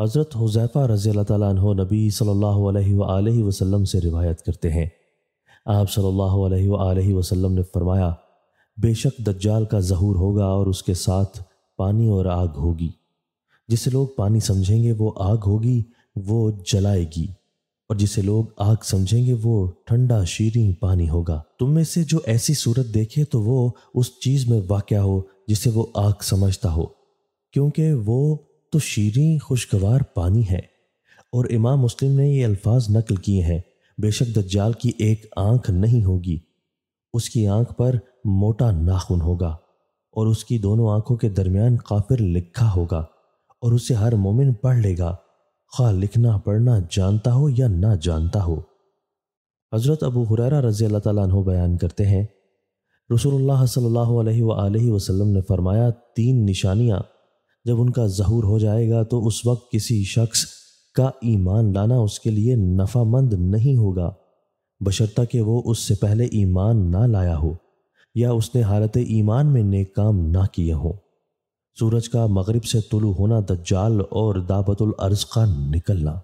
हज़रत हुज़ैफ़ा रज़ी तु नबी सल्लल्लाहु अलैहि वसल्लम से रिवायत करते हैं आप सल्लल्लाहु अलैहि वसल्लम ने फरमाया बेशक दज्जाल का जहूर होगा और उसके साथ पानी और आग होगी जिसे लोग पानी समझेंगे वो आग होगी वो जलाएगी और जिसे लोग आग समझेंगे वो ठंडा शीरिंग पानी होगा तुम में से जो ऐसी सूरत देखे तो वो उस चीज़ में वाक़ हो जिसे वो आग समझता हो क्योंकि वो तो शीरें खुशगवार पानी है और इमाम मुस्लिम ने ये अल्फाज नकल किए हैं बेशक दज्जाल की एक आंख नहीं होगी उसकी आंख पर मोटा नाखून होगा और उसकी दोनों आंखों के दरमियान काफिर लिखा होगा और उसे हर मोमिन पढ़ लेगा खा लिखना पढ़ना जानता हो या ना जानता हो हज़रत अबू हुरारा रज़ी अल्लाह बयान करते हैं रसूलुल्लाह सल्लल्लाहु अलैहि वसल्लम ने फरमाया तीन निशानियां जब उनका जहूर हो जाएगा तो उस वक्त किसी शख्स का ईमान लाना उसके लिए नफ़ामंद नहीं होगा बशर्ता कि वो उससे पहले ईमान ना लाया हो या उसने हालत ईमान में नेक काम ना किए हों सूरज का मगरिब से तुलू होना दज्जाल और दाबतुल अर्ज का निकलना